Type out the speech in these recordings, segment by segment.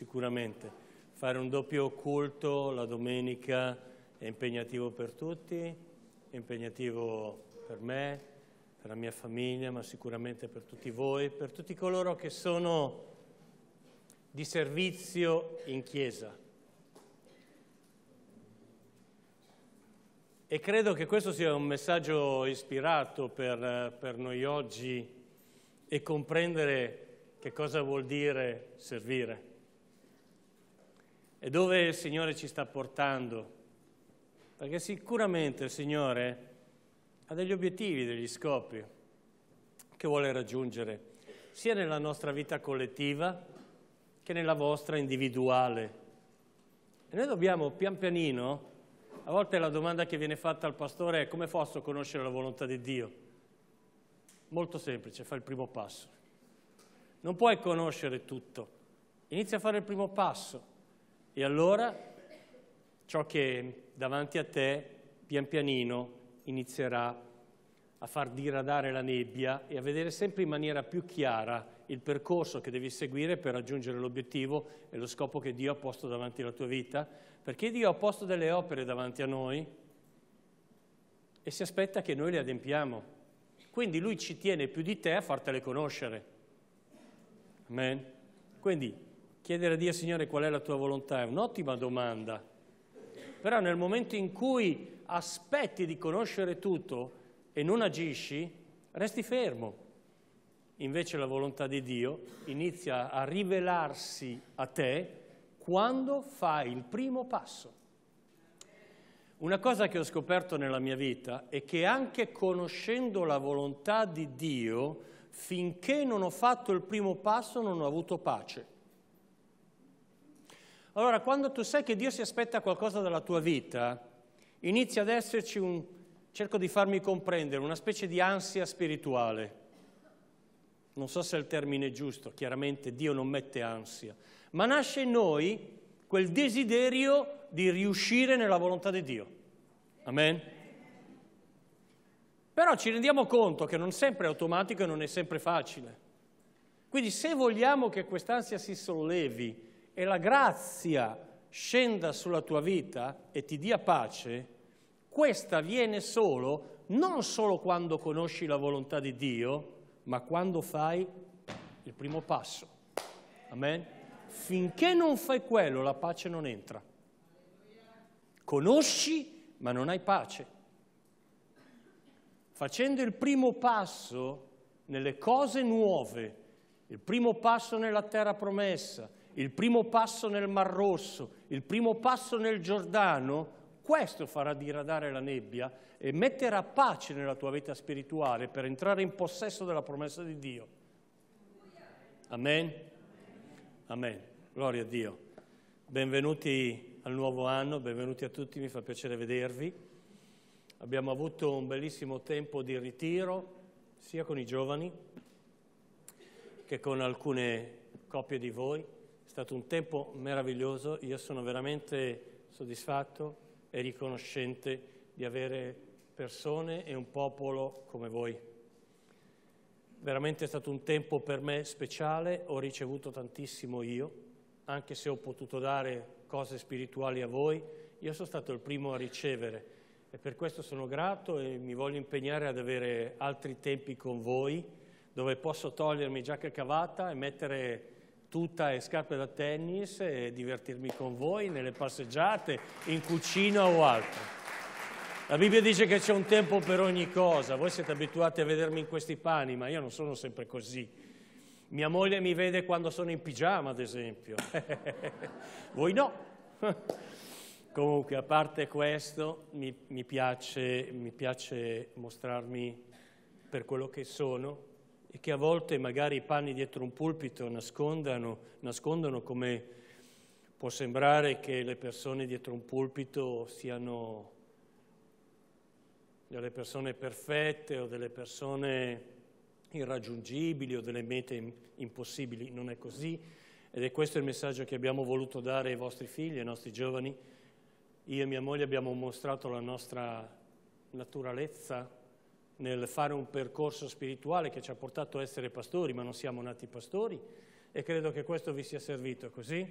sicuramente. Fare un doppio culto la domenica è impegnativo per tutti, è impegnativo per me, per la mia famiglia, ma sicuramente per tutti voi, per tutti coloro che sono di servizio in chiesa. E credo che questo sia un messaggio ispirato per, per, noi oggi e comprendere che cosa vuol dire servire e dove il Signore ci sta portando. Perché sicuramente il Signore ha degli obiettivi, degli scopi che vuole raggiungere, sia nella nostra vita collettiva che nella vostra individuale. E noi dobbiamo pian pianino, a volte la domanda che viene fatta al pastore è come posso conoscere la volontà di Dio? Molto semplice, fai il primo passo. Non puoi conoscere tutto, inizia a fare il primo passo. E allora ciò che davanti a te pian pianino inizierà a far diradare la nebbia e a vedere sempre in maniera più chiara il percorso che devi seguire per raggiungere l'obiettivo e lo scopo che Dio ha posto davanti alla tua vita, perché Dio ha posto delle opere davanti a noi e si aspetta che noi le adempiamo. Quindi Lui ci tiene più di te a fartele conoscere. Amen. Quindi Chiedere a Dio, Signore, qual è la tua volontà è un'ottima domanda, però nel momento in cui aspetti di conoscere tutto e non agisci, resti fermo. Invece la volontà di Dio inizia a rivelarsi a te quando fai il primo passo. Una cosa che ho scoperto nella mia vita è che anche conoscendo la volontà di Dio, finché non ho fatto il primo passo non ho avuto pace. Allora, quando tu sai che Dio si aspetta qualcosa dalla tua vita, inizia ad esserci un, cerco di farmi comprendere, una specie di ansia spirituale. Non so se è il termine è giusto, chiaramente Dio non mette ansia, ma nasce in noi quel desiderio di riuscire nella volontà di Dio. Amen? Però ci rendiamo conto che non sempre è automatico e non è sempre facile. Quindi se vogliamo che quest'ansia si sollevi, e la grazia scenda sulla tua vita e ti dia pace, questa viene solo, non solo quando conosci la volontà di Dio, ma quando fai il primo passo. Amen? Finché non fai quello, la pace non entra. Conosci, ma non hai pace. Facendo il primo passo nelle cose nuove, il primo passo nella terra promessa, il primo passo nel Mar Rosso, il primo passo nel Giordano, questo farà diradare la nebbia e metterà pace nella tua vita spirituale per entrare in possesso della promessa di Dio. Amen? Amen. Gloria a Dio. Benvenuti al nuovo anno, benvenuti a tutti, mi fa piacere vedervi. Abbiamo avuto un bellissimo tempo di ritiro, sia con i giovani che con alcune coppie di voi. È stato un tempo meraviglioso, io sono veramente soddisfatto e riconoscente di avere persone e un popolo come voi. Veramente è stato un tempo per me speciale, ho ricevuto tantissimo io, anche se ho potuto dare cose spirituali a voi, io sono stato il primo a ricevere e per questo sono grato e mi voglio impegnare ad avere altri tempi con voi dove posso togliermi giacca e cavata e mettere tuta e scarpe da tennis e divertirmi con voi nelle passeggiate, in cucina o altro. La Bibbia dice che c'è un tempo per ogni cosa, voi siete abituati a vedermi in questi panni, ma io non sono sempre così. Mia moglie mi vede quando sono in pigiama, ad esempio. voi no. Comunque, a parte questo, mi, mi, piace, mi piace mostrarmi per quello che sono, e che a volte magari i panni dietro un pulpito nascondono come può sembrare che le persone dietro un pulpito siano delle persone perfette o delle persone irraggiungibili o delle mete impossibili. Non è così ed è questo il messaggio che abbiamo voluto dare ai vostri figli, ai nostri giovani. Io e mia moglie abbiamo mostrato la nostra naturalezza, nel fare un percorso spirituale che ci ha portato a essere pastori, ma non siamo nati pastori e credo che questo vi sia servito così.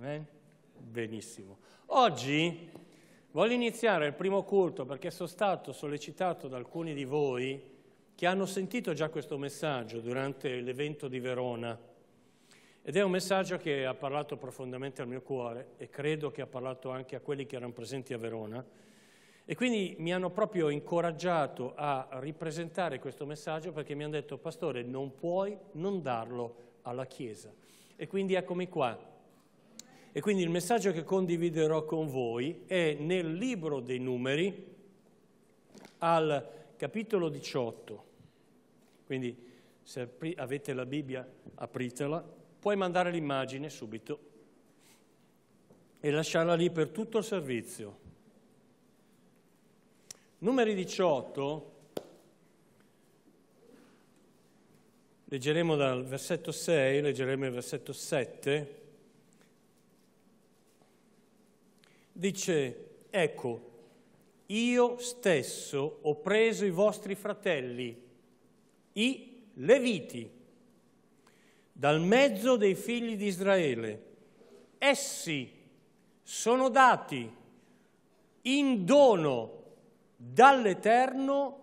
Eh? Benissimo. Oggi voglio iniziare il primo culto perché sono stato sollecitato da alcuni di voi che hanno sentito già questo messaggio durante l'evento di Verona ed è un messaggio che ha parlato profondamente al mio cuore e credo che ha parlato anche a quelli che erano presenti a Verona e quindi mi hanno proprio incoraggiato a ripresentare questo messaggio perché mi hanno detto, pastore, non puoi non darlo alla Chiesa. E quindi eccomi qua. E quindi il messaggio che condividerò con voi è nel libro dei numeri al capitolo 18. Quindi se avete la Bibbia apritela, puoi mandare l'immagine subito e lasciarla lì per tutto il servizio. Numeri 18, leggeremo dal versetto 6, leggeremo il versetto 7, dice, ecco, io stesso ho preso i vostri fratelli, i Leviti, dal mezzo dei figli di Israele. Essi sono dati in dono dall'Eterno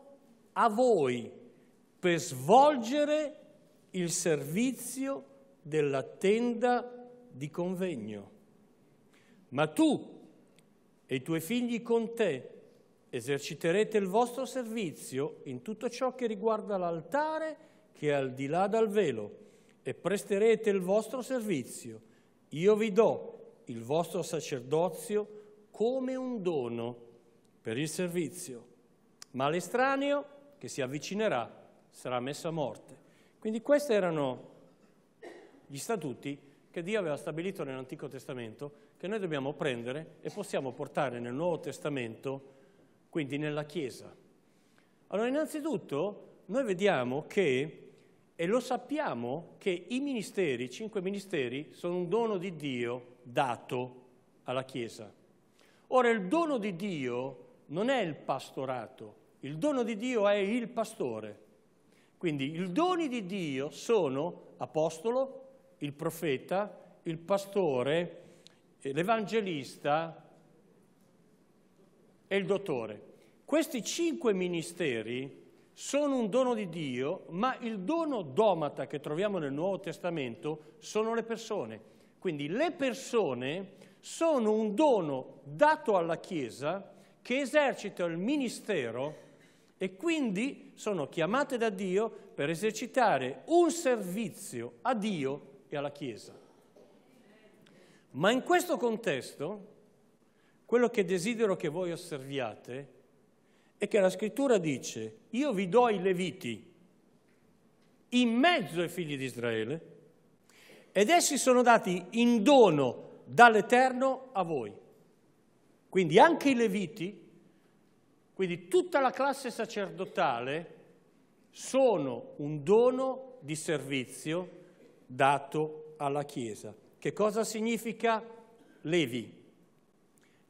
a voi per svolgere il servizio della tenda di convegno. Ma tu e i tuoi figli con te eserciterete il vostro servizio in tutto ciò che riguarda l'altare che è al di là dal velo e presterete il vostro servizio. Io vi do il vostro sacerdozio come un dono per il servizio, ma l'estraneo che si avvicinerà sarà messo a morte. Quindi questi erano gli statuti che Dio aveva stabilito nell'Antico Testamento che noi dobbiamo prendere e possiamo portare nel Nuovo Testamento, quindi nella Chiesa. Allora innanzitutto noi vediamo che, e lo sappiamo, che i ministeri, i cinque ministeri, sono un dono di Dio dato alla Chiesa. Ora il dono di Dio non è il pastorato, il dono di Dio è il pastore. Quindi i doni di Dio sono apostolo, il profeta, il pastore, eh, l'evangelista e il dottore. Questi cinque ministeri sono un dono di Dio, ma il dono domata che troviamo nel Nuovo Testamento sono le persone. Quindi le persone sono un dono dato alla Chiesa che esercitano il ministero e quindi sono chiamate da Dio per esercitare un servizio a Dio e alla Chiesa. Ma in questo contesto, quello che desidero che voi osserviate è che la scrittura dice, io vi do i leviti in mezzo ai figli di Israele ed essi sono dati in dono dall'Eterno a voi. Quindi anche i Leviti, quindi tutta la classe sacerdotale, sono un dono di servizio dato alla Chiesa. Che cosa significa Levi?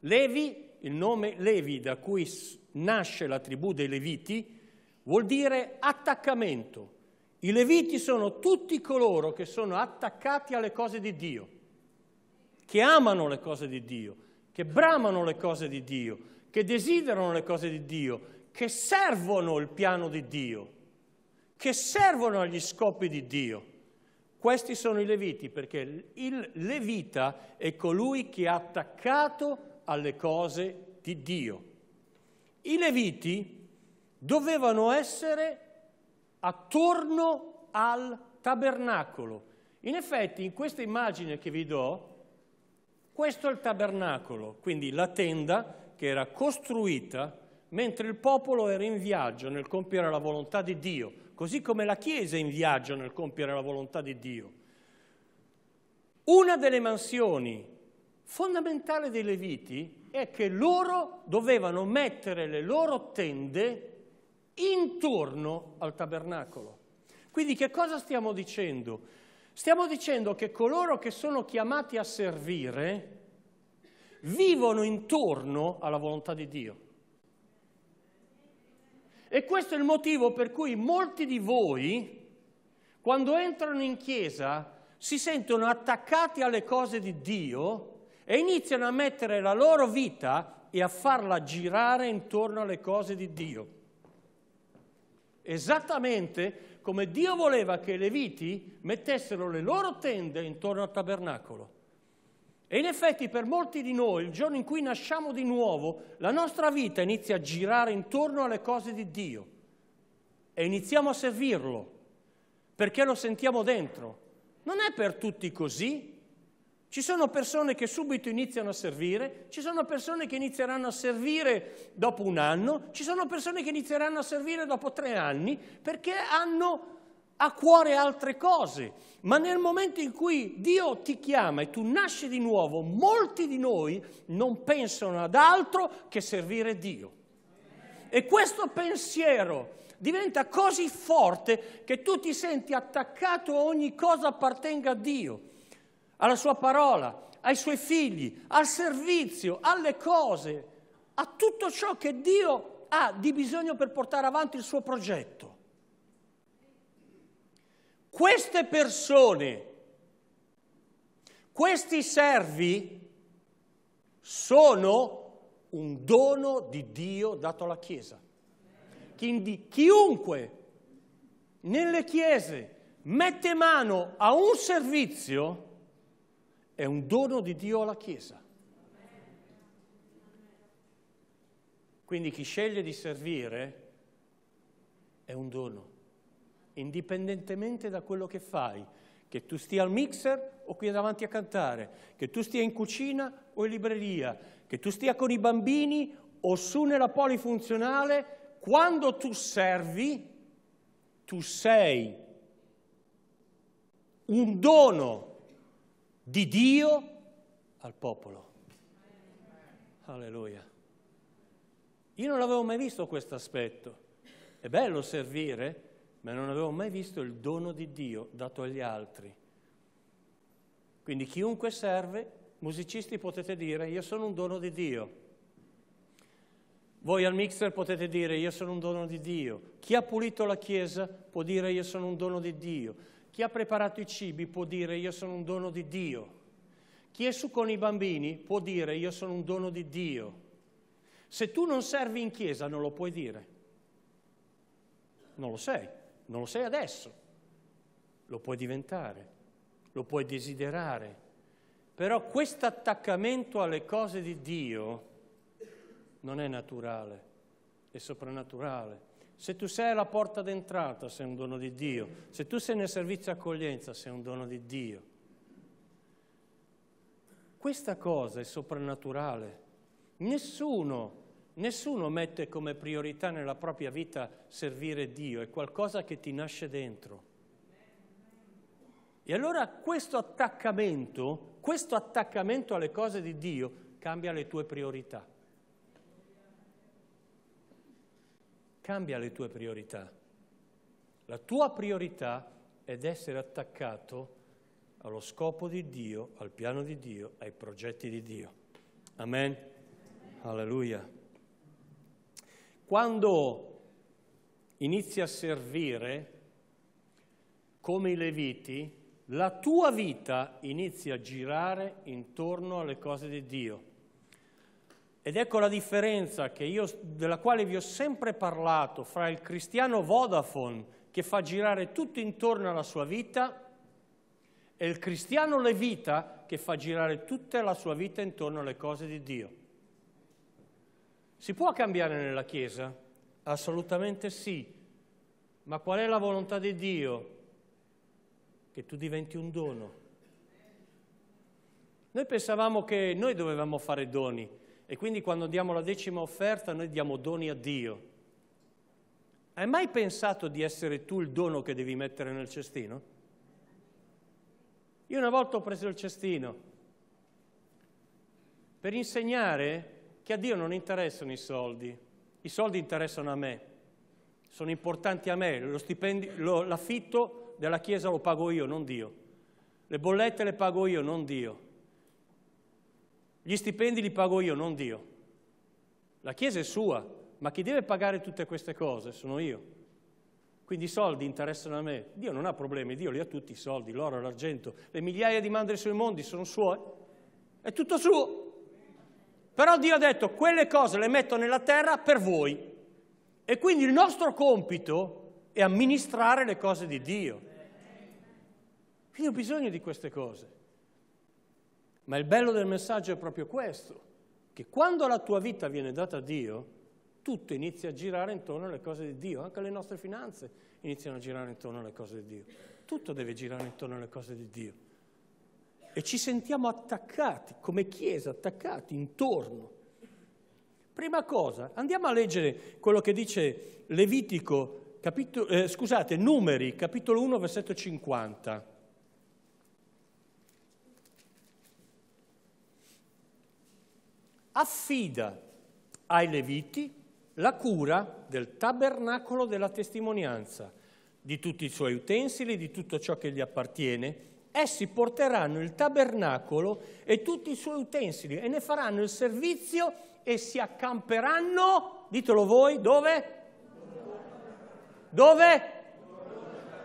Levi, il nome Levi da cui nasce la tribù dei Leviti, vuol dire attaccamento. I Leviti sono tutti coloro che sono attaccati alle cose di Dio, che amano le cose di Dio, che bramano le cose di Dio, che desiderano le cose di Dio, che servono il piano di Dio, che servono agli scopi di Dio. Questi sono i leviti, perché il levita è colui che è attaccato alle cose di Dio. I leviti dovevano essere attorno al tabernacolo. In effetti, in questa immagine che vi do, questo è il tabernacolo, quindi la tenda che era costruita mentre il popolo era in viaggio nel compiere la volontà di Dio, così come la Chiesa è in viaggio nel compiere la volontà di Dio. Una delle mansioni fondamentali dei Leviti è che loro dovevano mettere le loro tende intorno al tabernacolo. Quindi che cosa stiamo dicendo? Stiamo dicendo che coloro che sono chiamati a servire vivono intorno alla volontà di Dio. E questo è il motivo per cui molti di voi, quando entrano in chiesa, si sentono attaccati alle cose di Dio e iniziano a mettere la loro vita e a farla girare intorno alle cose di Dio. Esattamente come Dio voleva che i Leviti mettessero le loro tende intorno al tabernacolo. E in effetti per molti di noi, il giorno in cui nasciamo di nuovo, la nostra vita inizia a girare intorno alle cose di Dio e iniziamo a servirlo, perché lo sentiamo dentro. Non è per tutti così, ci sono persone che subito iniziano a servire, ci sono persone che inizieranno a servire dopo un anno, ci sono persone che inizieranno a servire dopo tre anni perché hanno a cuore altre cose. Ma nel momento in cui Dio ti chiama e tu nasci di nuovo, molti di noi non pensano ad altro che servire Dio. E questo pensiero diventa così forte che tu ti senti attaccato a ogni cosa appartenga a Dio alla sua parola, ai suoi figli, al servizio, alle cose, a tutto ciò che Dio ha di bisogno per portare avanti il suo progetto. Queste persone, questi servi, sono un dono di Dio dato alla Chiesa. Quindi chiunque nelle chiese mette mano a un servizio, è un dono di Dio alla Chiesa. Quindi chi sceglie di servire è un dono, indipendentemente da quello che fai, che tu stia al mixer o qui davanti a cantare, che tu stia in cucina o in libreria, che tu stia con i bambini o su nella polifunzionale, quando tu servi, tu sei un dono di Dio al popolo. Alleluia. Io non avevo mai visto questo aspetto. È bello servire, ma non avevo mai visto il dono di Dio dato agli altri. Quindi chiunque serve, musicisti potete dire io sono un dono di Dio. Voi al mixer potete dire io sono un dono di Dio. Chi ha pulito la chiesa può dire io sono un dono di Dio. Chi ha preparato i cibi può dire io sono un dono di Dio. Chi è su con i bambini può dire io sono un dono di Dio. Se tu non servi in chiesa non lo puoi dire. Non lo sei, non lo sei adesso. Lo puoi diventare, lo puoi desiderare. Però questo attaccamento alle cose di Dio non è naturale, è soprannaturale. Se tu sei alla porta d'entrata sei un dono di Dio, se tu sei nel servizio accoglienza sei un dono di Dio. Questa cosa è soprannaturale. Nessuno, nessuno mette come priorità nella propria vita servire Dio, è qualcosa che ti nasce dentro. E allora questo attaccamento, questo attaccamento alle cose di Dio cambia le tue priorità. cambia le tue priorità. La tua priorità è essere attaccato allo scopo di Dio, al piano di Dio, ai progetti di Dio. Amen. Alleluia. Quando inizi a servire come i Leviti, la tua vita inizia a girare intorno alle cose di Dio. Ed ecco la differenza io, della quale vi ho sempre parlato fra il cristiano Vodafone che fa girare tutto intorno alla sua vita e il cristiano Levita che fa girare tutta la sua vita intorno alle cose di Dio. Si può cambiare nella Chiesa? Assolutamente sì. Ma qual è la volontà di Dio? Che tu diventi un dono. Noi pensavamo che noi dovevamo fare doni, e quindi quando diamo la decima offerta noi diamo doni a Dio. Hai mai pensato di essere tu il dono che devi mettere nel cestino? Io una volta ho preso il cestino per insegnare che a Dio non interessano i soldi, i soldi interessano a me, sono importanti a me, l'affitto della Chiesa lo pago io, non Dio, le bollette le pago io, non Dio. Gli stipendi li pago io, non Dio. La Chiesa è sua, ma chi deve pagare tutte queste cose sono io. Quindi i soldi interessano a me. Dio non ha problemi, Dio li ha tutti i soldi, l'oro, l'argento, le migliaia di mandri sui mondi sono suoi. È tutto suo. Però Dio ha detto quelle cose le metto nella terra per voi. E quindi il nostro compito è amministrare le cose di Dio. Quindi ho bisogno di queste cose. Ma il bello del messaggio è proprio questo, che quando la tua vita viene data a Dio, tutto inizia a girare intorno alle cose di Dio, anche le nostre finanze iniziano a girare intorno alle cose di Dio. Tutto deve girare intorno alle cose di Dio. E ci sentiamo attaccati, come Chiesa, attaccati intorno. Prima cosa, andiamo a leggere quello che dice Levitico, capito, eh, scusate, Numeri, capitolo 1, versetto 50. affida ai Leviti la cura del tabernacolo della testimonianza, di tutti i suoi utensili, di tutto ciò che gli appartiene. Essi porteranno il tabernacolo e tutti i suoi utensili e ne faranno il servizio e si accamperanno, ditelo voi, dove? Dove?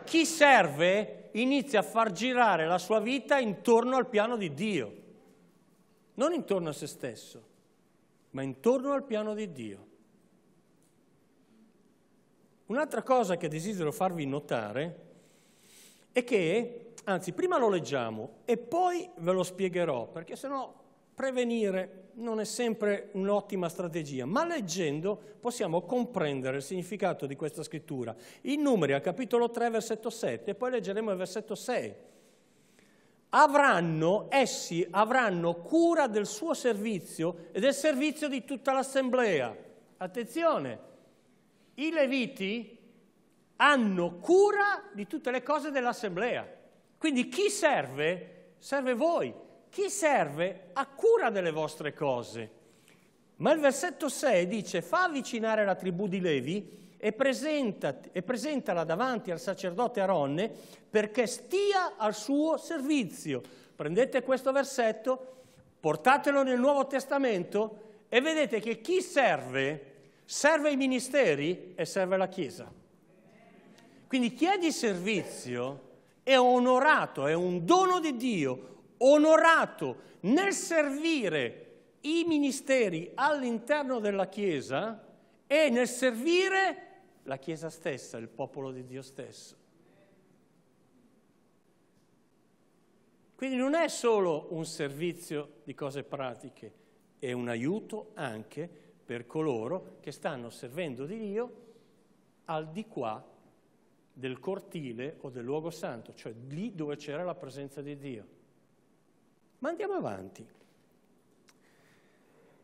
Chi serve inizia a far girare la sua vita intorno al piano di Dio, non intorno a se stesso ma intorno al piano di Dio. Un'altra cosa che desidero farvi notare è che, anzi, prima lo leggiamo e poi ve lo spiegherò, perché sennò prevenire non è sempre un'ottima strategia, ma leggendo possiamo comprendere il significato di questa scrittura. In Numeri al capitolo 3, versetto 7, e poi leggeremo il versetto 6 avranno, essi avranno cura del suo servizio e del servizio di tutta l'assemblea. Attenzione, i leviti hanno cura di tutte le cose dell'assemblea. Quindi chi serve? Serve voi. Chi serve ha cura delle vostre cose. Ma il versetto 6 dice, fa avvicinare la tribù di Levi e, e presentala davanti al sacerdote Aronne perché stia al suo servizio. Prendete questo versetto, portatelo nel Nuovo Testamento e vedete che chi serve, serve i ministeri e serve la Chiesa. Quindi chi è di servizio è onorato, è un dono di Dio, onorato nel servire i ministeri all'interno della Chiesa e nel servire la Chiesa stessa, il popolo di Dio stesso. Quindi non è solo un servizio di cose pratiche, è un aiuto anche per coloro che stanno servendo di Dio al di qua del cortile o del luogo santo, cioè lì dove c'era la presenza di Dio. Ma andiamo avanti.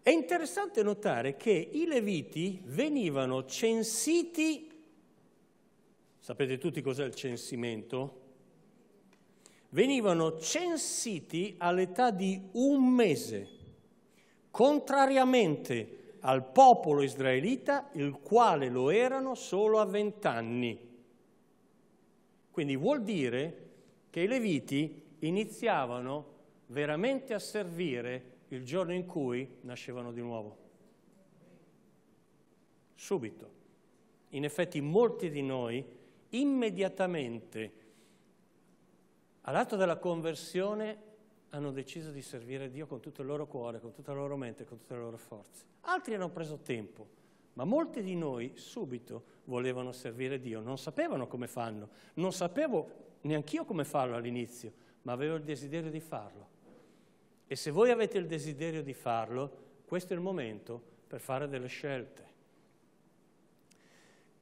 È interessante notare che i leviti venivano censiti, sapete tutti cos'è il censimento? Venivano censiti all'età di un mese, contrariamente al popolo israelita, il quale lo erano solo a vent'anni. Quindi vuol dire che i leviti iniziavano veramente a servire il giorno in cui nascevano di nuovo. Subito. In effetti molti di noi immediatamente all'atto della conversione hanno deciso di servire Dio con tutto il loro cuore, con tutta la loro mente, con tutte le loro forze. Altri hanno preso tempo, ma molti di noi subito volevano servire Dio, non sapevano come fanno, non sapevo neanch'io come farlo all'inizio, ma avevo il desiderio di farlo. E se voi avete il desiderio di farlo, questo è il momento per fare delle scelte.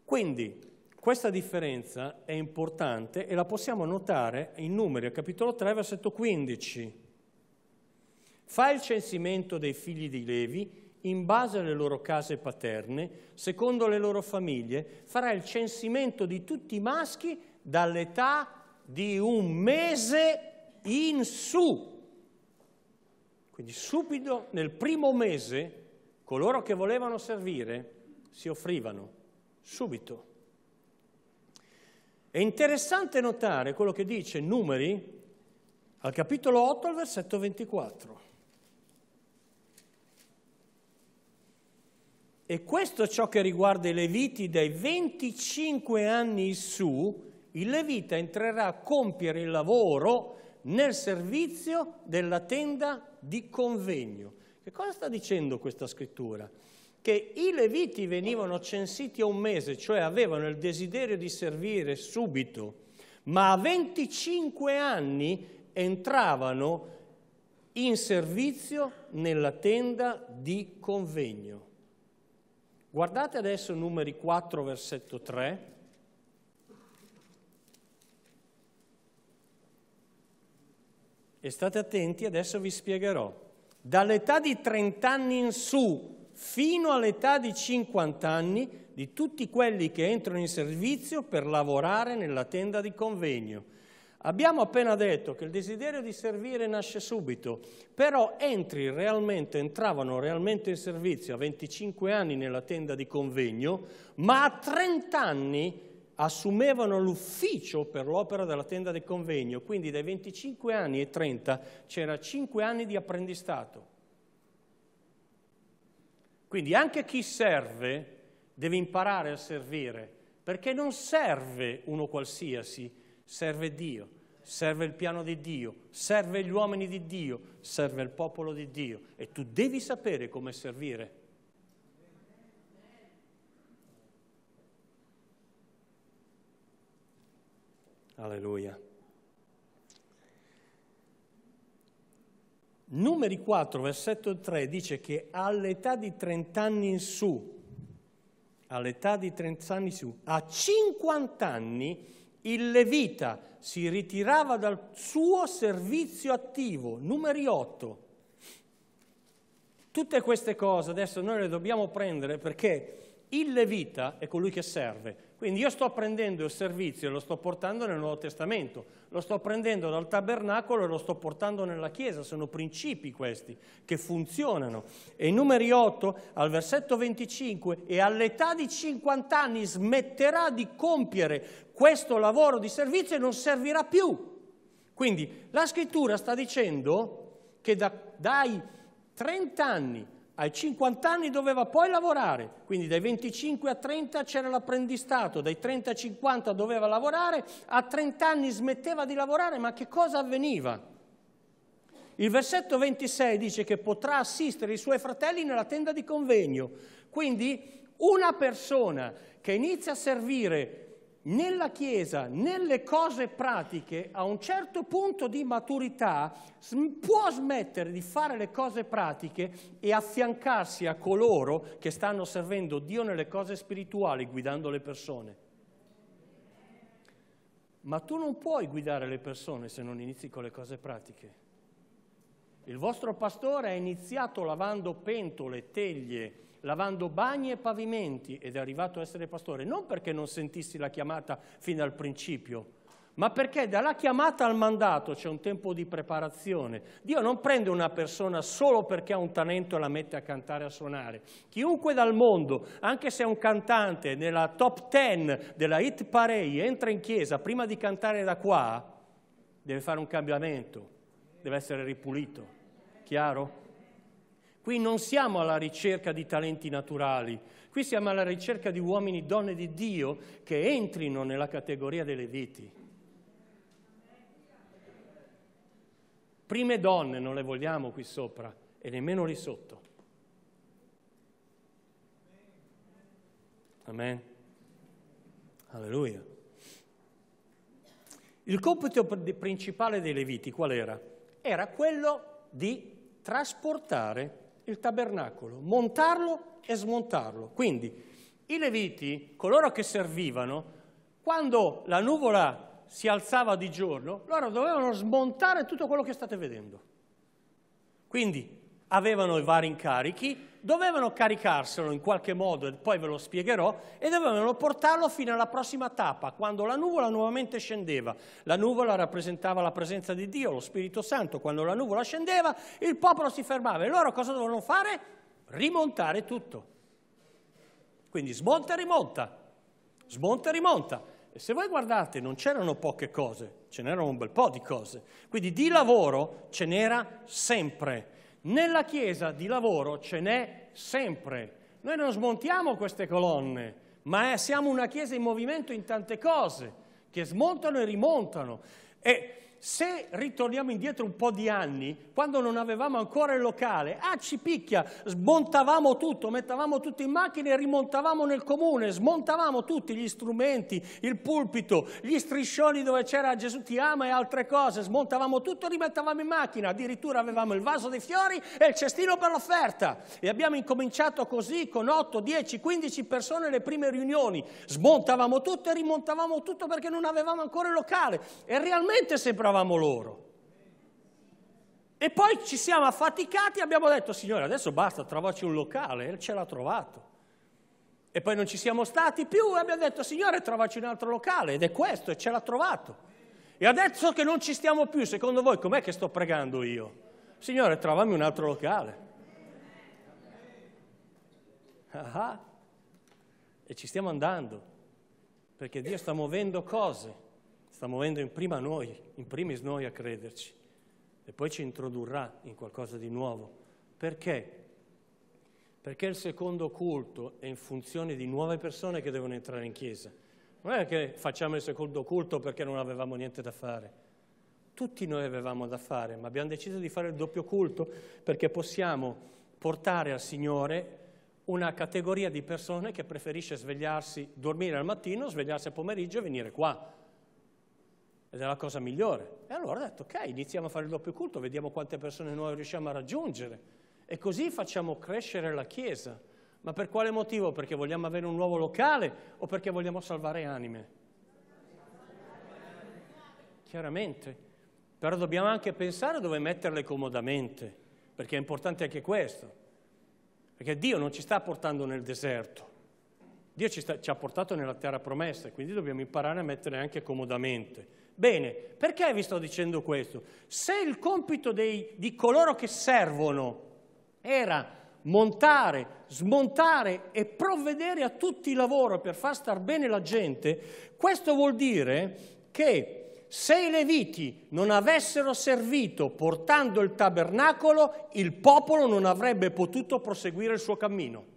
Quindi questa differenza è importante e la possiamo notare in numeri, capitolo 3, versetto 15. Fa il censimento dei figli di Levi in base alle loro case paterne, secondo le loro famiglie, farà il censimento di tutti i maschi dall'età di un mese in su. Quindi subito nel primo mese coloro che volevano servire si offrivano, subito. È interessante notare quello che dice Numeri al capitolo 8 al versetto 24. E questo è ciò che riguarda i Leviti dai 25 anni in su, il Levita entrerà a compiere il lavoro nel servizio della tenda di convegno. Che cosa sta dicendo questa scrittura? Che i leviti venivano censiti a un mese, cioè avevano il desiderio di servire subito, ma a 25 anni entravano in servizio nella tenda di convegno. Guardate adesso numeri 4, versetto 3. E state attenti, adesso vi spiegherò. Dall'età di 30 anni in su fino all'età di 50 anni di tutti quelli che entrano in servizio per lavorare nella tenda di convegno. Abbiamo appena detto che il desiderio di servire nasce subito, però entri realmente, entravano realmente in servizio a 25 anni nella tenda di convegno, ma a 30 anni assumevano l'ufficio per l'opera della tenda del convegno, quindi dai 25 anni ai 30 c'era 5 anni di apprendistato. Quindi anche chi serve deve imparare a servire, perché non serve uno qualsiasi, serve Dio, serve il piano di Dio, serve gli uomini di Dio, serve il popolo di Dio e tu devi sapere come servire. Alleluia. Numeri 4, versetto 3 dice che all'età di 30 anni in su, all'età di 30 anni in su, a 50 anni il Levita si ritirava dal suo servizio attivo, numeri 8. Tutte queste cose adesso noi le dobbiamo prendere perché il Levita è colui che serve, quindi io sto prendendo il servizio e lo sto portando nel Nuovo Testamento, lo sto prendendo dal tabernacolo e lo sto portando nella Chiesa, sono principi questi che funzionano. E in numeri 8 al versetto 25 e all'età di 50 anni smetterà di compiere questo lavoro di servizio e non servirà più. Quindi la scrittura sta dicendo che da, dai 30 anni ai 50 anni doveva poi lavorare, quindi dai 25 a 30 c'era l'apprendistato, dai 30 a 50 doveva lavorare, a 30 anni smetteva di lavorare, ma che cosa avveniva? Il versetto 26 dice che potrà assistere i suoi fratelli nella tenda di convegno, quindi una persona che inizia a servire nella Chiesa, nelle cose pratiche, a un certo punto di maturità, può smettere di fare le cose pratiche e affiancarsi a coloro che stanno servendo Dio nelle cose spirituali, guidando le persone. Ma tu non puoi guidare le persone se non inizi con le cose pratiche. Il vostro pastore ha iniziato lavando pentole, teglie, lavando bagni e pavimenti ed è arrivato a essere pastore, non perché non sentissi la chiamata fino al principio, ma perché dalla chiamata al mandato c'è un tempo di preparazione. Dio non prende una persona solo perché ha un talento e la mette a cantare e a suonare. Chiunque dal mondo, anche se è un cantante nella top ten della hit parade, entra in chiesa prima di cantare da qua, deve fare un cambiamento, deve essere ripulito. Chiaro? Qui non siamo alla ricerca di talenti naturali, qui siamo alla ricerca di uomini e donne di Dio che entrino nella categoria delle viti. Prime donne non le vogliamo qui sopra e nemmeno lì sotto. Amen. Alleluia. Il compito principale dei Leviti qual era? Era quello di trasportare il tabernacolo, montarlo e smontarlo. Quindi i leviti, coloro che servivano, quando la nuvola si alzava di giorno, loro dovevano smontare tutto quello che state vedendo. Quindi avevano i vari incarichi dovevano caricarselo in qualche modo, e poi ve lo spiegherò, e dovevano portarlo fino alla prossima tappa, quando la nuvola nuovamente scendeva. La nuvola rappresentava la presenza di Dio, lo Spirito Santo. Quando la nuvola scendeva, il popolo si fermava. E loro cosa dovevano fare? Rimontare tutto. Quindi smonta e rimonta, smonta e rimonta. E se voi guardate, non c'erano poche cose, ce n'erano un bel po' di cose. Quindi di lavoro ce n'era sempre nella Chiesa di lavoro ce n'è sempre. Noi non smontiamo queste colonne, ma eh, siamo una Chiesa in movimento in tante cose, che smontano e rimontano. E se ritorniamo indietro un po' di anni, quando non avevamo ancora il locale, ah ci picchia, smontavamo tutto, mettavamo tutto in macchina e rimontavamo nel comune, smontavamo tutti gli strumenti, il pulpito, gli striscioni dove c'era Gesù ti ama e altre cose, smontavamo tutto, e rimettavamo in macchina, addirittura avevamo il vaso dei fiori e il cestino per l'offerta e abbiamo incominciato così con 8, 10, 15 persone le prime riunioni, smontavamo tutto e rimontavamo tutto perché non avevamo ancora il locale e realmente sembra eravamo loro. E poi ci siamo affaticati e abbiamo detto, signore, adesso basta, trovaci un locale, e ce l'ha trovato. E poi non ci siamo stati più e abbiamo detto, signore, trovaci un altro locale, ed è questo, e ce l'ha trovato. E adesso che non ci stiamo più, secondo voi com'è che sto pregando io? Signore, trovami un altro locale. Ah, ah. e ci stiamo andando, perché Dio sta muovendo cose sta muovendo in prima noi, in primis noi a crederci e poi ci introdurrà in qualcosa di nuovo. Perché? Perché il secondo culto è in funzione di nuove persone che devono entrare in chiesa. Non è che facciamo il secondo culto perché non avevamo niente da fare. Tutti noi avevamo da fare, ma abbiamo deciso di fare il doppio culto perché possiamo portare al Signore una categoria di persone che preferisce svegliarsi, dormire al mattino, svegliarsi al pomeriggio e venire qua ed è la cosa migliore. E allora ho detto, ok, iniziamo a fare il doppio culto, vediamo quante persone nuove riusciamo a raggiungere. E così facciamo crescere la Chiesa. Ma per quale motivo? Perché vogliamo avere un nuovo locale o perché vogliamo salvare anime? Chiaramente. Però dobbiamo anche pensare dove metterle comodamente, perché è importante anche questo. Perché Dio non ci sta portando nel deserto, Dio ci, sta, ci ha portato nella terra promessa, quindi dobbiamo imparare a mettere anche comodamente. Bene, perché vi sto dicendo questo? Se il compito dei, di coloro che servono era montare, smontare e provvedere a tutti i lavori per far star bene la gente, questo vuol dire che se i leviti non avessero servito portando il tabernacolo, il popolo non avrebbe potuto proseguire il suo cammino.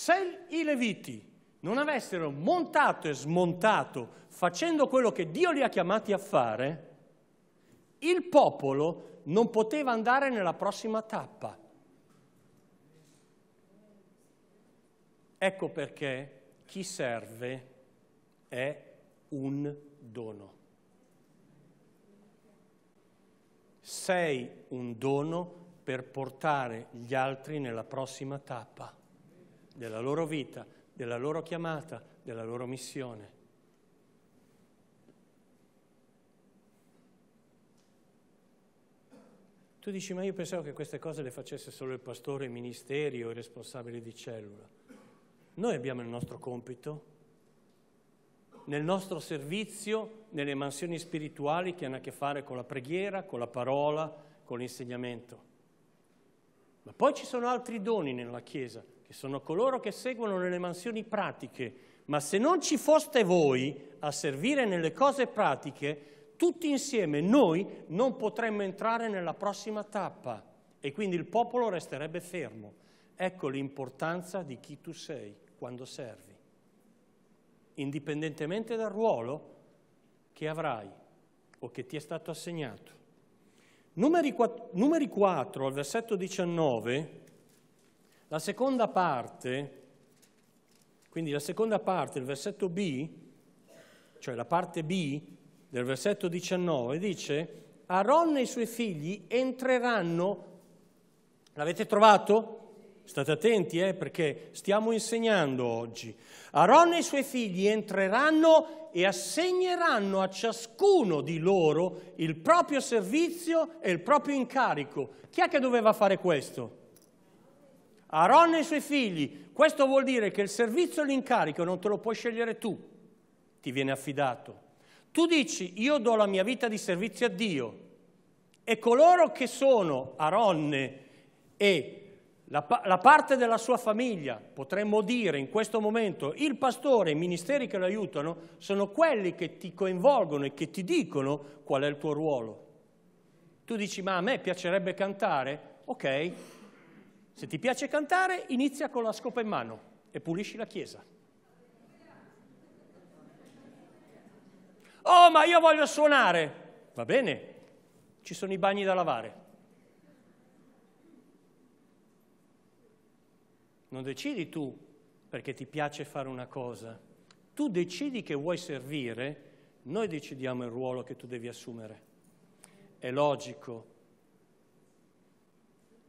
Se i Leviti non avessero montato e smontato facendo quello che Dio li ha chiamati a fare, il popolo non poteva andare nella prossima tappa. Ecco perché chi serve è un dono. Sei un dono per portare gli altri nella prossima tappa della loro vita, della loro chiamata, della loro missione. Tu dici, ma io pensavo che queste cose le facesse solo il pastore, i ministeri o i responsabili di cellula. Noi abbiamo il nostro compito nel nostro servizio, nelle mansioni spirituali che hanno a che fare con la preghiera, con la parola, con l'insegnamento. Ma poi ci sono altri doni nella Chiesa che sono coloro che seguono nelle mansioni pratiche, ma se non ci foste voi a servire nelle cose pratiche, tutti insieme noi non potremmo entrare nella prossima tappa e quindi il popolo resterebbe fermo. Ecco l'importanza di chi tu sei quando servi, indipendentemente dal ruolo che avrai o che ti è stato assegnato. Numeri 4, numeri 4 al versetto 19 la seconda parte, quindi la seconda parte, il versetto B, cioè la parte B del versetto 19, dice Aaron e i suoi figli entreranno, l'avete trovato? State attenti eh, perché stiamo insegnando oggi. Aaron e i suoi figli entreranno e assegneranno a ciascuno di loro il proprio servizio e il proprio incarico. Chi è che doveva fare questo? Aaron e i suoi figli. Questo vuol dire che il servizio e l'incarico non te lo puoi scegliere tu, ti viene affidato. Tu dici, io do la mia vita di servizio a Dio e coloro che sono Aaron e la, la, parte della sua famiglia, potremmo dire in questo momento, il pastore e i ministeri che lo aiutano, sono quelli che ti coinvolgono e che ti dicono qual è il tuo ruolo. Tu dici, ma a me piacerebbe cantare? Ok, se ti piace cantare, inizia con la scopa in mano e pulisci la chiesa. Oh, ma io voglio suonare. Va bene, ci sono i bagni da lavare. Non decidi tu perché ti piace fare una cosa. Tu decidi che vuoi servire, noi decidiamo il ruolo che tu devi assumere. È logico.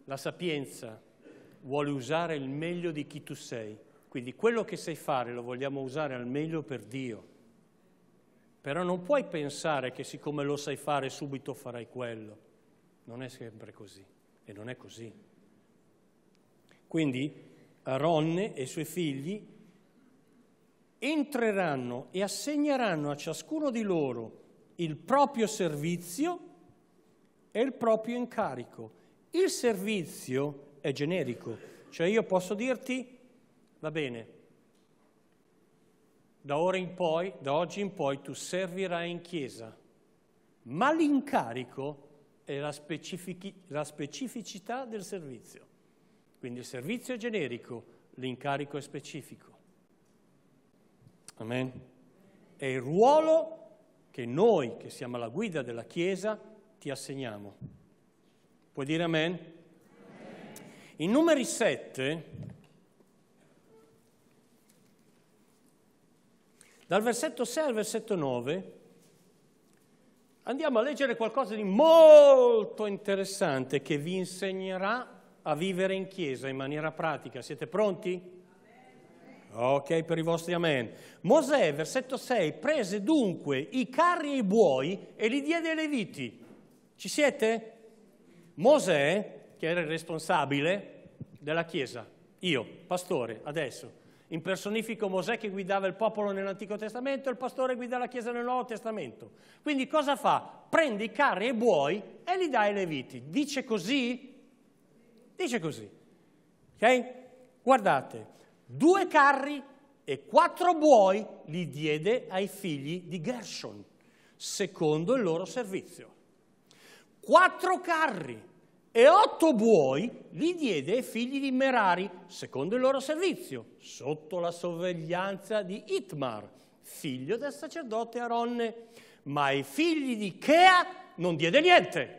La sapienza vuole usare il meglio di chi tu sei. Quindi quello che sai fare lo vogliamo usare al meglio per Dio. Però non puoi pensare che siccome lo sai fare subito farai quello. Non è sempre così e non è così. Quindi Ronne e i suoi figli entreranno e assegneranno a ciascuno di loro il proprio servizio e il proprio incarico. Il servizio è generico, cioè io posso dirti, va bene, da ora in poi, da oggi in poi tu servirai in chiesa, ma l'incarico è la, la specificità del servizio. Quindi il servizio è generico, l'incarico è specifico. Amen. È il ruolo che noi, che siamo la guida della Chiesa, ti assegniamo. Puoi dire amen? In numeri 7, dal versetto 6 al versetto 9, andiamo a leggere qualcosa di molto interessante che vi insegnerà a vivere in chiesa in maniera pratica. Siete pronti? Ok, per i vostri amen. Mosè, versetto 6, prese dunque i carri e i buoi e li diede ai Leviti. Ci siete? Mosè che era il responsabile della Chiesa, io, pastore, adesso. Impersonifico Mosè che guidava il popolo nell'Antico Testamento e il pastore guida la Chiesa nel Nuovo Testamento. Quindi cosa fa? Prende i carri e i buoi e li dà ai Leviti. Dice così? Dice così. Ok? Guardate, due carri e quattro buoi li diede ai figli di Gershon, secondo il loro servizio. Quattro carri e otto buoi li diede ai figli di Merari, secondo il loro servizio, sotto la sorveglianza di Itmar, figlio del sacerdote Aronne. Ma ai figli di Chea non diede niente,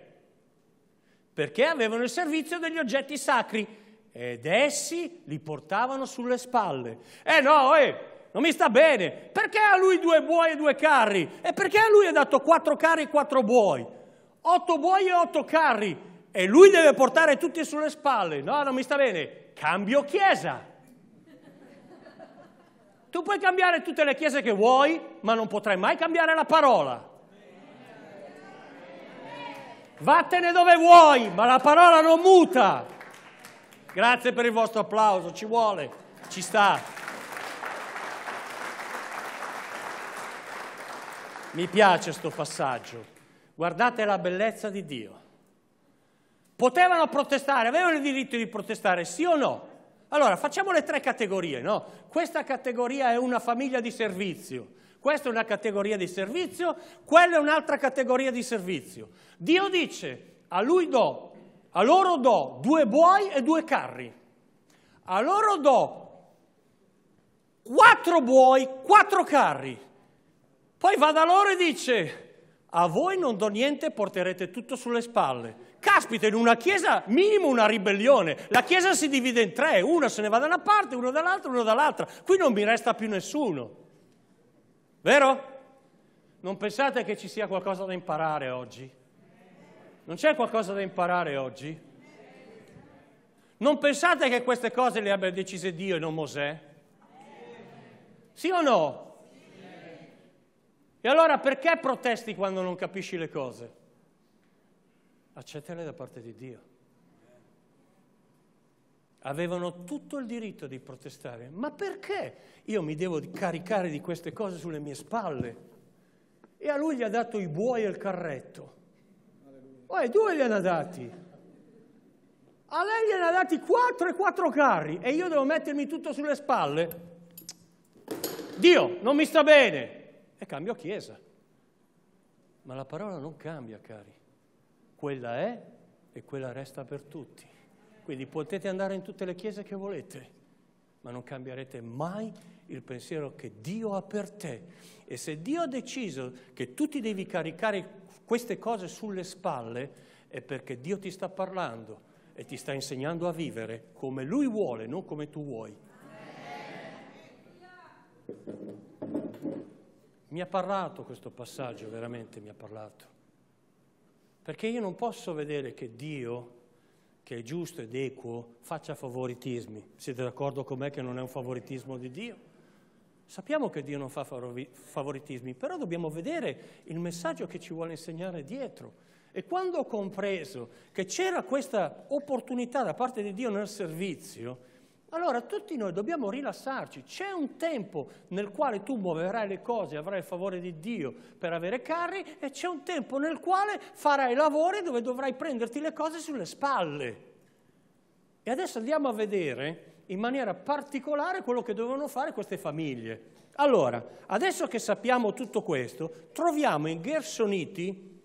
perché avevano il servizio degli oggetti sacri ed essi li portavano sulle spalle. Eh no, eh! non mi sta bene. Perché a lui due buoi e due carri? E perché a lui ha dato quattro carri e quattro buoi? Otto buoi e otto carri e lui deve portare tutti sulle spalle. No, non mi sta bene. Cambio chiesa. Tu puoi cambiare tutte le chiese che vuoi, ma non potrai mai cambiare la parola. Vattene dove vuoi, ma la parola non muta. Grazie per il vostro applauso, ci vuole, ci sta. Mi piace questo passaggio. Guardate la bellezza di Dio. Potevano protestare, avevano il diritto di protestare, sì o no? Allora, facciamo le tre categorie, no? Questa categoria è una famiglia di servizio, questa è una categoria di servizio, quella è un'altra categoria di servizio. Dio dice, a lui do, a loro do due buoi e due carri, a loro do quattro buoi, quattro carri. Poi va da loro e dice, a voi non do niente, porterete tutto sulle spalle. Caspita, in una chiesa minimo una ribellione. La chiesa si divide in tre, una se ne va da una parte, uno dall'altra, uno dall'altra. Qui non mi resta più nessuno. Vero? Non pensate che ci sia qualcosa da imparare oggi? Non c'è qualcosa da imparare oggi? Non pensate che queste cose le abbia decise Dio e non Mosè? Sì o no? E allora perché protesti quando non capisci le cose? accettale da parte di Dio. Avevano tutto il diritto di protestare, ma perché io mi devo caricare di queste cose sulle mie spalle? E a lui gli ha dato i buoi e il carretto. Poi due gliene ha dati. A lei gliene ha dati quattro e quattro carri e io devo mettermi tutto sulle spalle? Dio, non mi sta bene! E cambio chiesa. Ma la parola non cambia, cari. Quella è e quella resta per tutti. Quindi potete andare in tutte le chiese che volete, ma non cambierete mai il pensiero che Dio ha per te. E se Dio ha deciso che tu ti devi caricare queste cose sulle spalle, è perché Dio ti sta parlando e ti sta insegnando a vivere come Lui vuole, non come tu vuoi. Mi ha parlato questo passaggio, veramente mi ha parlato. Perché io non posso vedere che Dio, che è giusto ed equo, faccia favoritismi. Siete d'accordo con me che non è un favoritismo di Dio? Sappiamo che Dio non fa favoritismi, però dobbiamo vedere il messaggio che ci vuole insegnare dietro. E quando ho compreso che c'era questa opportunità da parte di Dio nel servizio, allora tutti noi dobbiamo rilassarci, c'è un tempo nel quale tu muoverai le cose, avrai il favore di Dio per avere carri e c'è un tempo nel quale farai lavori dove dovrai prenderti le cose sulle spalle. E adesso andiamo a vedere in maniera particolare quello che dovevano fare queste famiglie. Allora, adesso che sappiamo tutto questo, troviamo i Gersoniti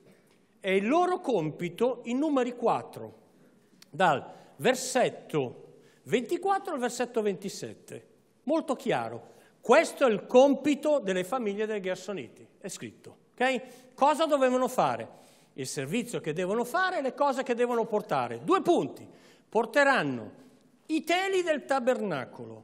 e il loro compito in numeri 4, dal versetto 24 al versetto 27, molto chiaro. Questo è il compito delle famiglie dei Gersoniti, è scritto. Okay? Cosa dovevano fare? Il servizio che devono fare e le cose che devono portare. Due punti. Porteranno i teli del tabernacolo,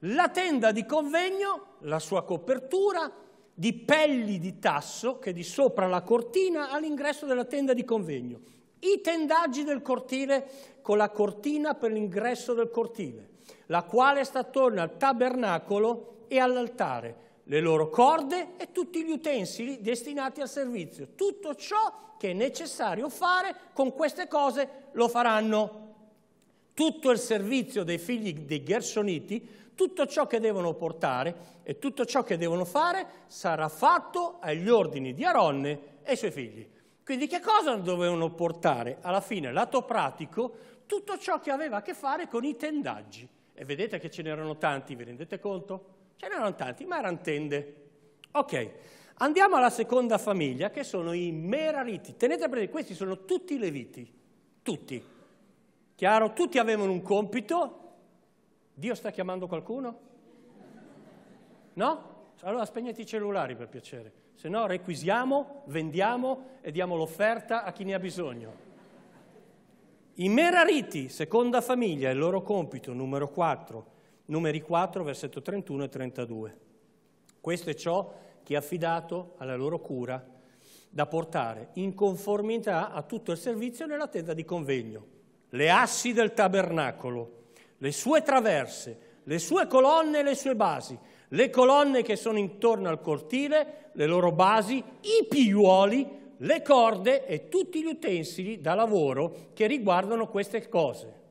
la tenda di convegno, la sua copertura, di pelli di tasso che di sopra la cortina all'ingresso della tenda di convegno, i tendaggi del cortile con la cortina per l'ingresso del cortile, la quale sta attorno al tabernacolo e all'altare, le loro corde e tutti gli utensili destinati al servizio. Tutto ciò che è necessario fare con queste cose lo faranno. Tutto il servizio dei figli dei Gersoniti, tutto ciò che devono portare e tutto ciò che devono fare sarà fatto agli ordini di Aronne e i suoi figli. Quindi che cosa dovevano portare? Alla fine, lato pratico, tutto ciò che aveva a che fare con i tendaggi. E vedete che ce n'erano tanti, vi rendete conto? Ce n'erano tanti, ma erano tende. Ok, andiamo alla seconda famiglia, che sono i merariti. Tenete presente, questi sono tutti leviti, tutti. Chiaro? Tutti avevano un compito. Dio sta chiamando qualcuno? No? Allora spegnete i cellulari per piacere, se no requisiamo, vendiamo e diamo l'offerta a chi ne ha bisogno. I Merariti, seconda famiglia, il loro compito, numero 4, numeri 4, versetto 31 e 32. Questo è ciò che è affidato alla loro cura da portare in conformità a tutto il servizio nella tenda di convegno. Le assi del tabernacolo, le sue traverse, le sue colonne e le sue basi, le colonne che sono intorno al cortile, le loro basi, i piuoli, le corde e tutti gli utensili da lavoro che riguardano queste cose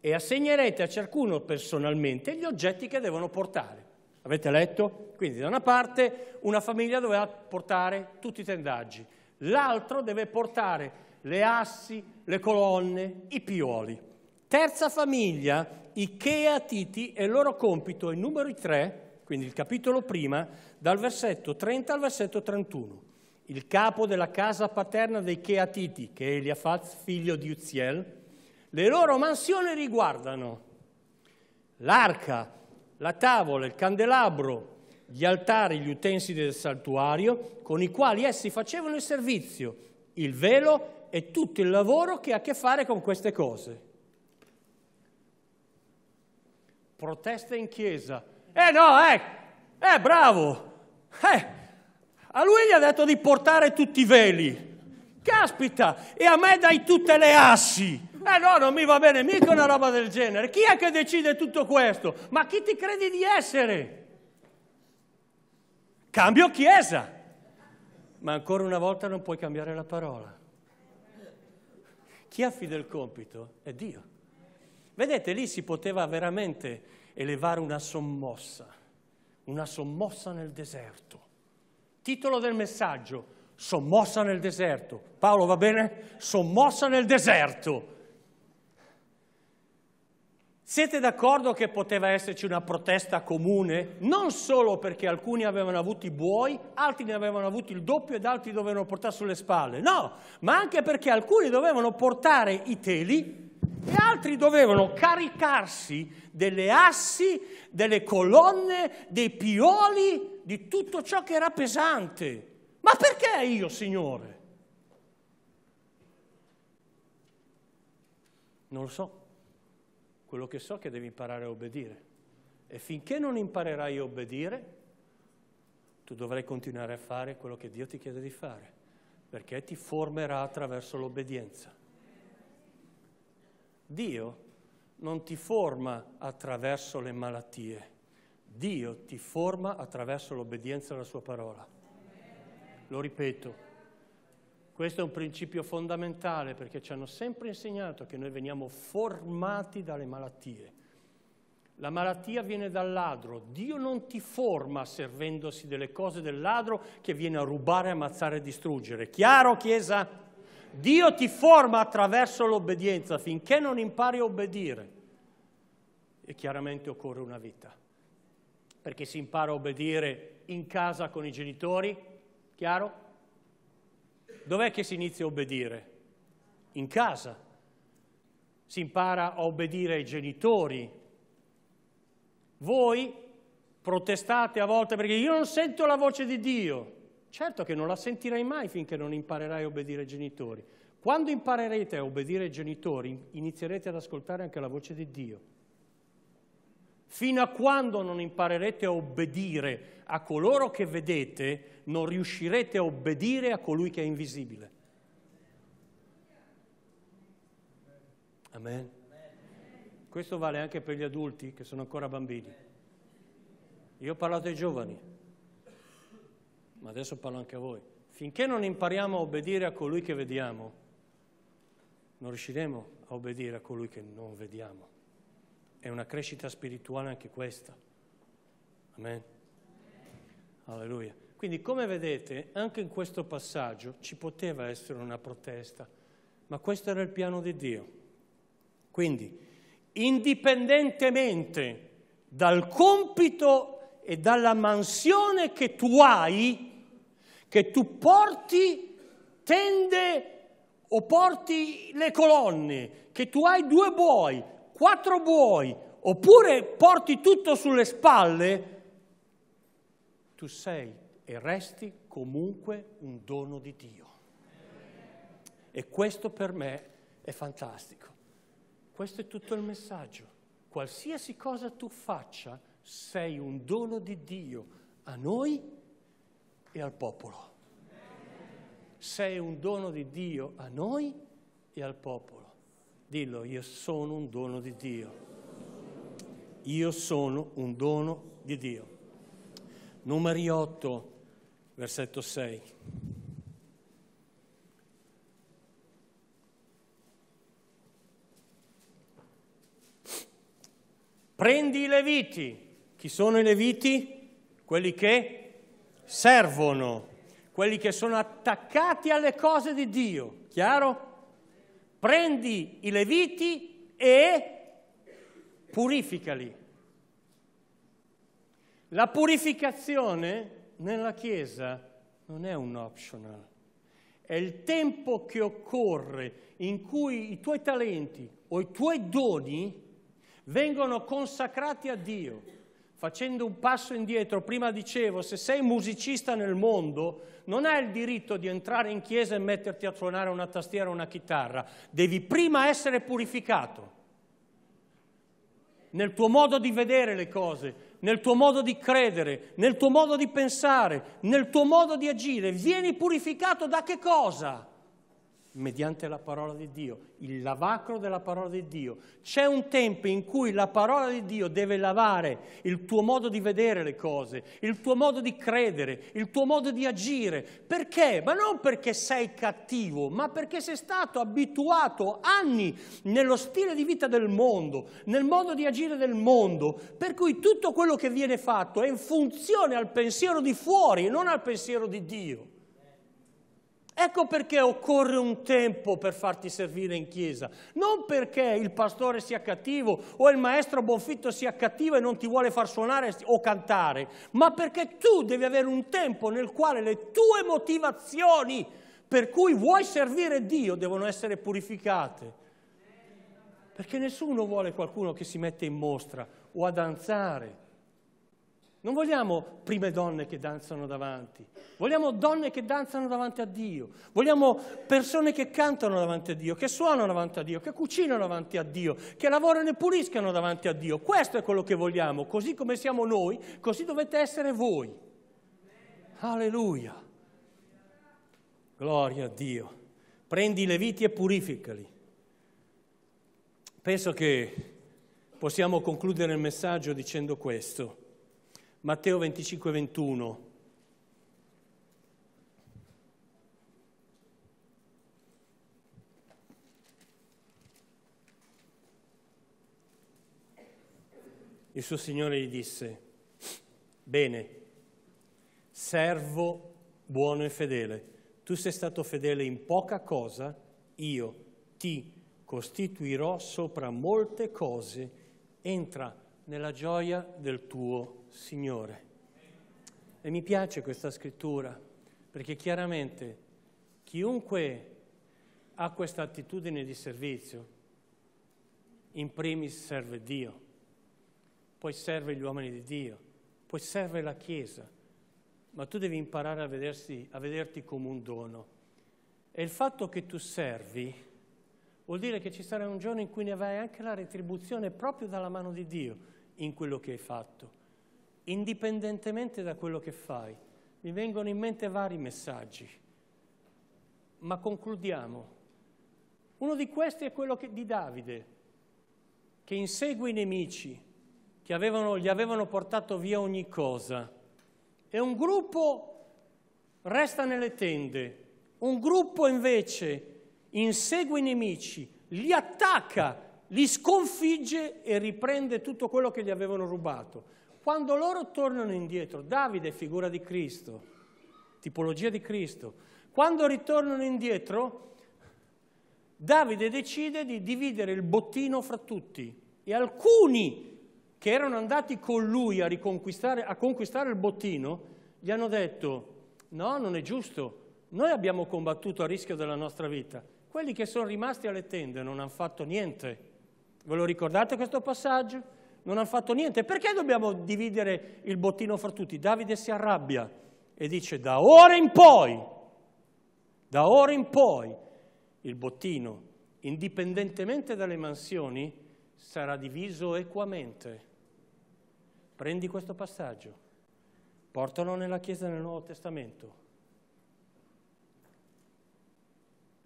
e assegnerete a ciascuno personalmente gli oggetti che devono portare. Avete letto? Quindi da una parte una famiglia doveva portare tutti i tendaggi, l'altro deve portare le assi, le colonne, i pioli. Terza famiglia, i Cheatiti, e il loro compito è numero 3, quindi il capitolo prima, dal versetto 30 al versetto 31 il capo della casa paterna dei Cheatiti, che è Eliafaz, figlio di Uziel, le loro mansioni riguardano l'arca, la tavola, il candelabro, gli altari, gli utensili del santuario, con i quali essi facevano il servizio, il velo e tutto il lavoro che ha a che fare con queste cose. Protesta in chiesa. Eh no, eh! Eh, bravo! Eh! A lui gli ha detto di portare tutti i veli. Caspita, e a me dai tutte le assi. Eh no, non mi va bene mica una roba del genere. Chi è che decide tutto questo? Ma chi ti credi di essere? Cambio chiesa. Ma ancora una volta non puoi cambiare la parola. Chi affida il compito è Dio. Vedete, lì si poteva veramente elevare una sommossa, una sommossa nel deserto. Titolo del messaggio, sommossa nel deserto. Paolo va bene? Sommossa nel deserto. Siete d'accordo che poteva esserci una protesta comune? Non solo perché alcuni avevano avuto i buoi, altri ne avevano avuto il doppio ed altri dovevano portare sulle spalle, no, ma anche perché alcuni dovevano portare i teli e altri dovevano caricarsi delle assi, delle colonne, dei pioli, di tutto ciò che era pesante. Ma perché io, Signore? Non lo so. Quello che so è che devi imparare a obbedire. E finché non imparerai a obbedire, tu dovrai continuare a fare quello che Dio ti chiede di fare, perché ti formerà attraverso l'obbedienza. Dio non ti forma attraverso le malattie, Dio ti forma attraverso l'obbedienza alla sua parola. Lo ripeto, questo è un principio fondamentale perché ci hanno sempre insegnato che noi veniamo formati dalle malattie. La malattia viene dal ladro, Dio non ti forma servendosi delle cose del ladro che viene a rubare, ammazzare e distruggere. Chiaro, Chiesa? Dio ti forma attraverso l'obbedienza finché non impari a obbedire. E chiaramente occorre una vita, perché si impara a obbedire in casa con i genitori, chiaro? Dov'è che si inizia a obbedire? In casa. Si impara a obbedire ai genitori. Voi protestate a volte perché io non sento la voce di Dio. Certo che non la sentirai mai finché non imparerai a obbedire ai genitori. Quando imparerete a obbedire ai genitori, inizierete ad ascoltare anche la voce di Dio. Fino a quando non imparerete a obbedire a coloro che vedete, non riuscirete a obbedire a colui che è invisibile. Amen. Questo vale anche per gli adulti che sono ancora bambini. Io ho parlato ai giovani ma adesso parlo anche a voi, finché non impariamo a obbedire a colui che vediamo, non riusciremo a obbedire a colui che non vediamo. È una crescita spirituale anche questa. Amen. Alleluia. Quindi come vedete, anche in questo passaggio ci poteva essere una protesta, ma questo era il piano di Dio. Quindi, indipendentemente dal compito e dalla mansione che tu hai, che tu porti tende o porti le colonne, che tu hai due buoi, quattro buoi, oppure porti tutto sulle spalle, tu sei e resti comunque un dono di Dio. E questo per me è fantastico. Questo è tutto il messaggio. Qualsiasi cosa tu faccia, sei un dono di Dio a noi e al popolo. Sei un dono di Dio a noi e al popolo. Dillo, io sono un dono di Dio. Io sono un dono di Dio. Numeri 8, versetto 6. Prendi i leviti. Chi sono i leviti? Quelli che servono quelli che sono attaccati alle cose di Dio, chiaro? Prendi i leviti e purificali. La purificazione nella Chiesa non è un optional, è il tempo che occorre in cui i tuoi talenti o i tuoi doni vengono consacrati a Dio Facendo un passo indietro, prima dicevo, se sei musicista nel mondo, non hai il diritto di entrare in chiesa e metterti a suonare una tastiera o una chitarra. Devi prima essere purificato nel tuo modo di vedere le cose, nel tuo modo di credere, nel tuo modo di pensare, nel tuo modo di agire. Vieni purificato da che cosa? mediante la parola di Dio, il lavacro della parola di Dio. C'è un tempo in cui la parola di Dio deve lavare il tuo modo di vedere le cose, il tuo modo di credere, il tuo modo di agire. Perché? Ma non perché sei cattivo, ma perché sei stato abituato anni nello stile di vita del mondo, nel modo di agire del mondo, per cui tutto quello che viene fatto è in funzione al pensiero di fuori e non al pensiero di Dio. Ecco perché occorre un tempo per farti servire in chiesa, non perché il pastore sia cattivo o il maestro Bonfitto sia cattivo e non ti vuole far suonare o cantare, ma perché tu devi avere un tempo nel quale le tue motivazioni per cui vuoi servire Dio devono essere purificate. Perché nessuno vuole qualcuno che si mette in mostra o a danzare non vogliamo prime donne che danzano davanti, vogliamo donne che danzano davanti a Dio, vogliamo persone che cantano davanti a Dio, che suonano davanti a Dio, che cucinano davanti a Dio, che lavorano e puliscano davanti a Dio. Questo è quello che vogliamo, così come siamo noi, così dovete essere voi. Alleluia. Gloria a Dio. Prendi i leviti e purificali. Penso che possiamo concludere il messaggio dicendo questo. Matteo 25, 21. Il suo Signore gli disse, bene, servo buono e fedele, tu sei stato fedele in poca cosa, io ti costituirò sopra molte cose, entra nella gioia del tuo Signore. Signore. E mi piace questa scrittura perché chiaramente chiunque ha questa attitudine di servizio, in primis serve Dio, poi serve gli uomini di Dio, poi serve la Chiesa, ma tu devi imparare a, vedersi, a vederti come un dono. E il fatto che tu servi vuol dire che ci sarà un giorno in cui ne avrai anche la retribuzione proprio dalla mano di Dio in quello che hai fatto indipendentemente da quello che fai. Mi vengono in mente vari messaggi, ma concludiamo. Uno di questi è quello che, di Davide, che insegue i nemici, che avevano, gli avevano portato via ogni cosa. E un gruppo resta nelle tende, un gruppo invece insegue i nemici, li attacca, li sconfigge e riprende tutto quello che gli avevano rubato. Quando loro tornano indietro, Davide è figura di Cristo, tipologia di Cristo, quando ritornano indietro, Davide decide di dividere il bottino fra tutti e alcuni che erano andati con lui a, riconquistare, a conquistare il bottino gli hanno detto no, non è giusto, noi abbiamo combattuto a rischio della nostra vita, quelli che sono rimasti alle tende non hanno fatto niente. Ve lo ricordate questo passaggio? non hanno fatto niente. Perché dobbiamo dividere il bottino fra tutti? Davide si arrabbia e dice da ora in poi, da ora in poi, il bottino, indipendentemente dalle mansioni, sarà diviso equamente. Prendi questo passaggio, portalo nella Chiesa del Nuovo Testamento,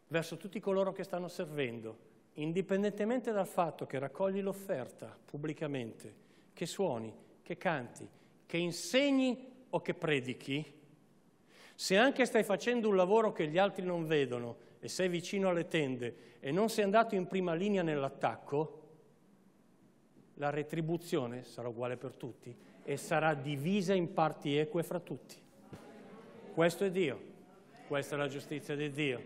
verso tutti coloro che stanno servendo indipendentemente dal fatto che raccogli l'offerta pubblicamente, che suoni, che canti, che insegni o che predichi, se anche stai facendo un lavoro che gli altri non vedono e sei vicino alle tende e non sei andato in prima linea nell'attacco, la retribuzione sarà uguale per tutti e sarà divisa in parti eque fra tutti. Questo è Dio, questa è la giustizia di Dio.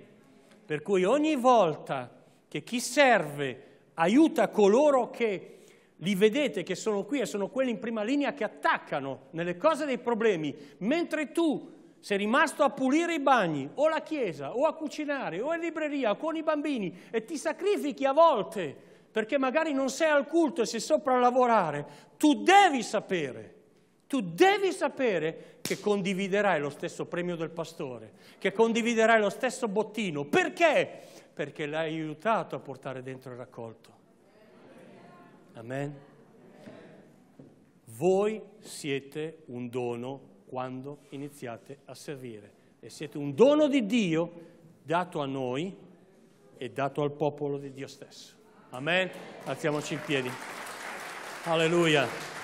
Per cui ogni volta che chi serve aiuta coloro che li vedete che sono qui e sono quelli in prima linea che attaccano nelle cose dei problemi, mentre tu sei rimasto a pulire i bagni o la chiesa o a cucinare o in libreria o con i bambini e ti sacrifichi a volte perché magari non sei al culto e sei sopra a lavorare, tu devi sapere, tu devi sapere che condividerai lo stesso premio del pastore, che condividerai lo stesso bottino. Perché? perché l'ha aiutato a portare dentro il raccolto. Amen. Voi siete un dono quando iniziate a servire e siete un dono di Dio dato a noi e dato al popolo di Dio stesso. Amen. Alziamoci in piedi. Alleluia.